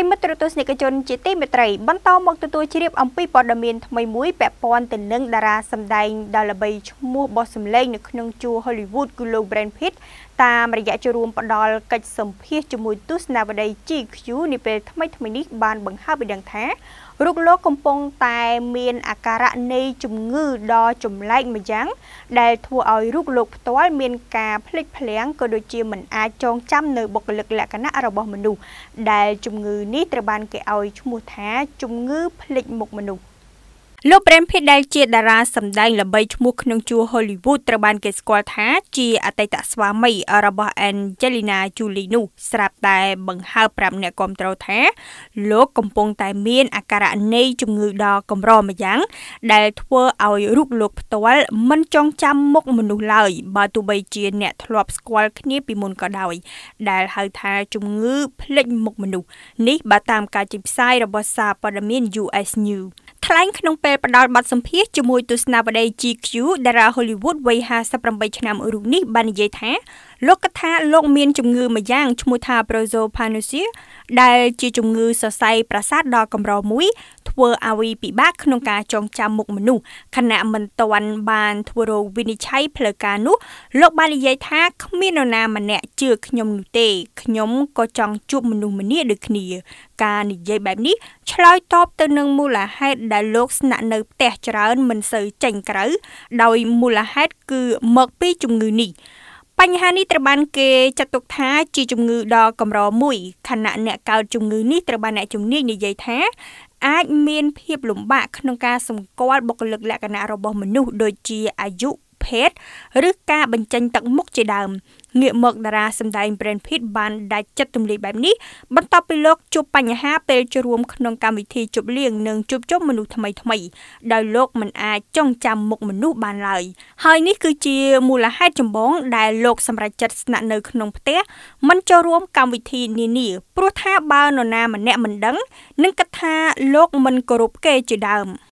ិមិត្តទស្សនិកជនជាទីមេត្រីបន្តមកទទួលជ្រាបអំពីព័ត៌មានថ្មីមួយពាក់ព័ន្ធទៅនឹងតារាសម្ដែងដ៏ល្បីឈ្មោះបោះសម្លេងនៅក្នុងជួរ Hollywood គឺលោក Brad Pitt តាមរយៈជួបរួមផ្ដល់កិច្ចសម្ភាសជាមួយទស្សនាវដ្តី GQ នាពេលថ្មីថ្មីនេះបានបង្ហើបពីដឹងថារូបលោកកំពុងតែ មាន អាការៈនៃជំងឺដ៏ចម្លែកម្យ៉ាង ដែល ធ្វើឲ្យរូបលោកផ្ទាល់មានការភ្លេចភ្លាំងក៏ដូចជាមិនអាចចងចាំនៅបុគ្គលិកលក្ខណៈរបស់មនុស្សដែលជំងឺនេះត្រូវបាន គេឲ្យឈ្មោះថាជំងឺភ្លេចមុខមនុស្សលោកប្រេមភីដែលជាតារាសម្ដែងល្បីឈ្មោះក្នុងជួរ Hollywood ត្រូវបានគេស្គាល់ថាជាអតីតស្វាមីរបស់ Angelina Jolie នោះស្រាប់តែបង្ហើបប្រាប់អ្នកគាំទ្រថាលោកកំពុងតែមានអាការៈនៃជំងឺដ៏កម្រម្យ៉ាងដែលធ្វើឲ្យរូបលោកផ្ទាល់មិនចងចាំមុខមនុស្សឡើយបើទោះបីជាអ្នកធ្លាប់ស្គាល់គ្នាពីមុនក៏ដោយដែលហៅថាជំងឺភ្លេចមុខមនុស្សនេះបើតាមការចេញផ្សាយរបស់សារព័ត៌មាន US News ថ្លែងក្នុងពេលផ្ដល់បទសម្ភាសជាមួយទស្សនាវដ្តី GQ តារាហូលីវូដវ័យ58ឆ្នាំរូបនេះបាននិយាយថាលោកកថាលោក មានជំងឺមួយយ៉ាងឈ្មោះថា Prosopagnosia ដែលជា ជំងឺសរសៃប្រសាទដ៏កម្រមួយធ្វើឲ្យពិបាកក្នុងការចងចាំមុខមនុស្សខណៈមិនទាន់បានធ្វើរោគវិនិច្ឆ័យផ្លូវការនោះលោកបាននិយាយថាគ្មាននរណាម្នាក់ជឿខ្ញុំនោះទេខ្ញុំក៏ចង់ជួបមនុស្សម្នាដូចគ្នា ការនិយាយបែបនេះឆ្លើយតបទៅនឹងមូលហេតុដែលលោកស្នាក់នៅផ្ទះច្រើនមិនសូវចេញក្រៅ ដោយមូលហេតុគឺមកពីជំងឺនេះបញ្ហានេះត្រូវបាន គេចាត់ទុកថាជាជំងឺដ៏កម្រមួយខណៈអ្នកកើតជំងឺនេះត្រូវបានអ្នកជំនាញនិយាយថាអាចមាន ភាព លំបាកក្នុងការសម្គាល់បុគ្គលិកលក្ខណៈរបស់មនុស្សដូចជាអាយុភេទឬការបញ្ចេញទឹកមុខជាដើមងាកមកតារាសម្ដែង Brand Pitt បានដាច់ចិត្តទម្លាយបែបនេះបន្ទាប់ពីលោកជួបបញ្ហាពេលចូលរួមក្នុងកម្មវិធីជប់លៀងនិងជួបជុំមនុស្សថ្មីថ្មីដោយលោកមិនអាចចងចាំមុខមនុស្សបានឡើយហើយនេះគឺជាមូលហេតុចម្បងដែលលោក សម្រេចចិត្តស្នាក់នៅក្នុងផ្ទះមិនចូលរួមកម្មវិធីនានាព្រោះថាបើនរណាម្នាក់មិនដឹងនឹងគិតថាលោក មិនគោរពគេជាដើម។